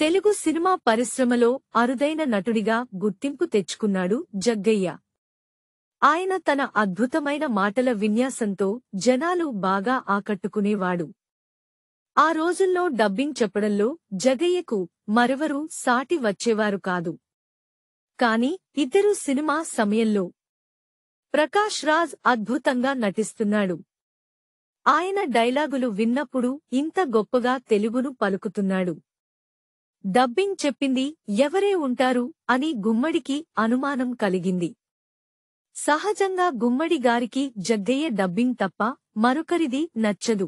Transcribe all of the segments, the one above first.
Telugu cinema పరిశ్రమలో అరుదైన నటుడిగా గుర్తింపు తెచ్చుకున్నాడు జగ్గయ్య ఆయన తన అద్భుతమైన మాటల విన్యాసంతో జనాలు బాగా ఆకట్టుకునేవాడు ఆ రోజుల్లో డబ్బింగ్ చెప్పడంలో జగయ్యకు మరెవరూ సాటి వచ్చేవారు కాదు కాని ఇద్దరు సినిమా సమయంలో ప్రకాష్ రాజ్ అద్భుతంగా నటిస్తున్నాడు ఆయన డైలాగులు విన్నప్పుడు ఇంత గొప్పగా తెలుగును పలుకుతున్నాడు డబ్బింగ్ చెప్పింది ఎవరే ఉంటారు అని గుమ్మడికి అనుమానం కలిగింది సహజంగా గుమ్మడి గారికి జగ్గయ్య డబ్బింగ్ తప్ప మరొకరిది నచ్చదు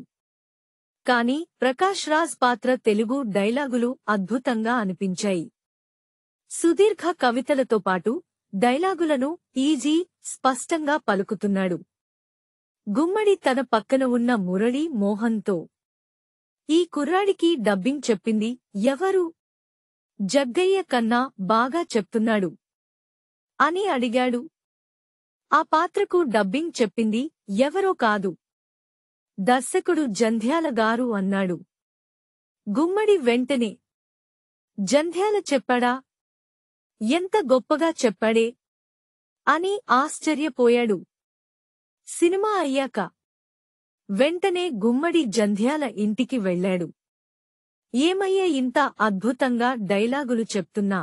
కాని ప్రకాష్ రాజ్ పాత్ర తెలుగు డైలాగులు అద్భుతంగా అనిపించాయి సుదీర్ఘ కవితలతో పాటు డైలాగులను ఈజీ స్పష్టంగా పలుకుతున్నాడు గుమ్మడి తన పక్కన ఉన్న మురళీ మోహన్తో ఈ కుర్రాడికి డబ్బింగ్ చెప్పింది ఎవరు జగ్గయ్య కన్నా బాగా చెప్తున్నాడు అని అడిగాడు ఆ పాత్రకు డబ్బింగ్ చెప్పింది ఎవరో కాదు దర్శకుడు జంధ్యాల గారు అన్నాడు గుమ్మడి వెంటనే జంధ్యాల చెప్పాడా ఎంత గొప్పగా చెప్పాడే అని ఆశ్చర్యపోయాడు సినిమా అయ్యాక వెంటనే గుమ్మడి జంధ్యాల ఇంటికి వెళ్లాడు ఏమయ్యే ఇంత అద్భుతంగా డైలాగులు చెప్తున్నా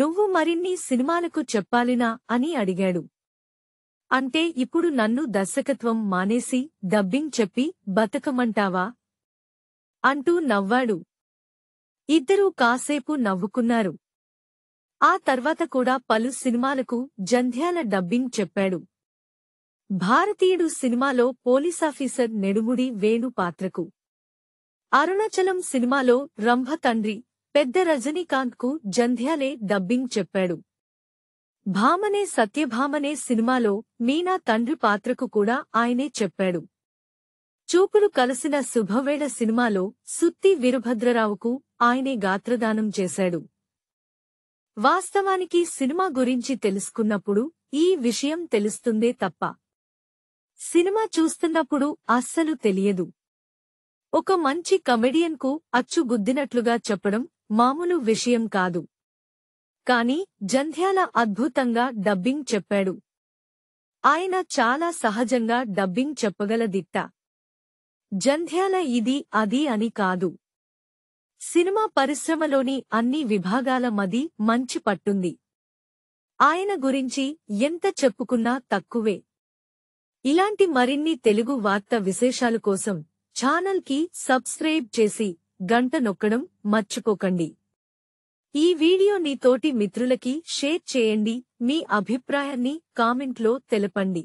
నువ్వు మరిన్ని సినిమాలకు చెప్పాలినా అని అడిగాడు అంటే ఇప్పుడు నన్ను దర్శకత్వం మానేసి డబ్బింగ్ చెప్పి బతకమంటావా అంటూ నవ్వాడు ఇద్దరూ కాసేపు నవ్వుకున్నారు ఆ తర్వాత కూడా పలు సినిమాలకు జంధ్యాల డబ్బింగ్ చెప్పాడు భారతీయుడు సినిమాలో పోలీసాఫీసర్ నెడుముడి వేణు పాత్రకు అరుణాచలం సినిమాలో రంభ తండ్రి పెద్ద రజనీకాంత్కు జంధ్యాలే డబ్బింగ్ చెప్పాడు భామనే సత్యభామనే సినిమాలో మీనా తండ్రి పాత్రకు కూడా ఆయనే చెప్పాడు చూపులు కలిసిన శుభవేళ సినిమాలో సుత్తి వీరభద్రరావుకు ఆయనే గాత్రదానం చేశాడు వాస్తవానికి సినిమా గురించి తెలుసుకున్నప్పుడు ఈ విషయం తెలుస్తుందే తప్ప సినిమా చూస్తున్నప్పుడు అస్సలు తెలియదు ఒక మంచి కమెడియన్కు అచ్చుగుద్దినట్లుగా చెప్పడం మామూలు విషయం కాదు కాని జంధ్యాల అద్భుతంగా డబ్బింగ్ చెప్పాడు ఆయన చాలా సహజంగా డబ్బింగ్ చెప్పగల దిట్ట జంధ్యాల ఇది అది అని కాదు సినిమా పరిశ్రమలోని అన్ని విభాగాల మది మంచి పట్టుంది ఆయన గురించి ఎంత చెప్పుకున్నా తక్కువే ఇలాంటి మరిన్ని తెలుగు వార్త విశేషాలు కోసం ఛానల్ కి సబ్స్క్రైబ్ చేసి గంట నొక్కడం మర్చిపోకండి ఈ వీడియో తోటి మిత్రులకి షేర్ చేయండి మీ అభిప్రాయాన్ని కామెంట్లో తెలపండి